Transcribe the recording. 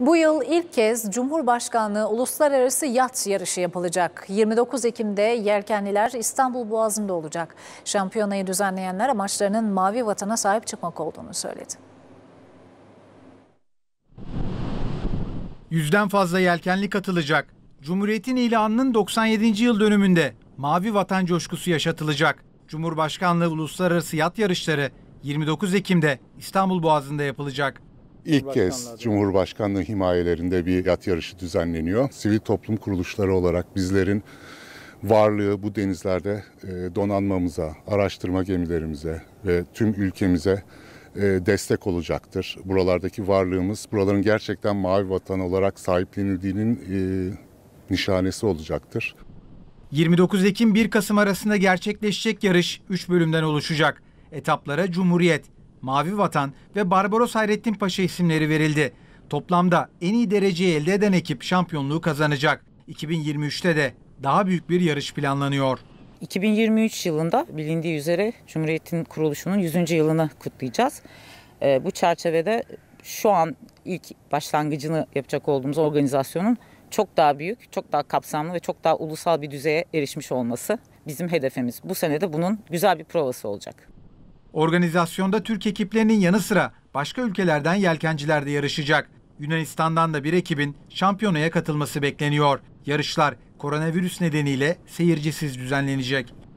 Bu yıl ilk kez Cumhurbaşkanlığı Uluslararası Yat Yarışı yapılacak. 29 Ekim'de yelkenliler İstanbul Boğazı'nda olacak. Şampiyonayı düzenleyenler amaçlarının mavi vatana sahip çıkmak olduğunu söyledi. Yüzden fazla yelkenli katılacak. Cumhuriyet'in ilanının 97. yıl dönümünde mavi vatan coşkusu yaşatılacak. Cumhurbaşkanlığı Uluslararası Yat Yarışları 29 Ekim'de İstanbul Boğazı'nda yapılacak. İlk kez Cumhurbaşkanlığı himayelerinde bir yat yarışı düzenleniyor. Sivil toplum kuruluşları olarak bizlerin varlığı bu denizlerde e, donanmamıza, araştırma gemilerimize ve tüm ülkemize e, destek olacaktır. Buralardaki varlığımız, buraların gerçekten mavi vatan olarak sahiplenildiğinin e, nişanesi olacaktır. 29 Ekim 1 Kasım arasında gerçekleşecek yarış 3 bölümden oluşacak. Etaplara Cumhuriyet, Mavi Vatan ve Barbaros Hayrettin Paşa isimleri verildi. Toplamda en iyi dereceyi elde eden ekip şampiyonluğu kazanacak. 2023'te de daha büyük bir yarış planlanıyor. 2023 yılında bilindiği üzere Cumhuriyet'in kuruluşunun 100. yılını kutlayacağız. E, bu çerçevede şu an ilk başlangıcını yapacak olduğumuz organizasyonun çok daha büyük, çok daha kapsamlı ve çok daha ulusal bir düzeye erişmiş olması bizim hedefimiz. Bu sene de bunun güzel bir provası olacak. Organizasyonda Türk ekiplerinin yanı sıra başka ülkelerden yelkenciler de yarışacak. Yunanistan'dan da bir ekibin şampiyonaya katılması bekleniyor. Yarışlar koronavirüs nedeniyle seyircisiz düzenlenecek.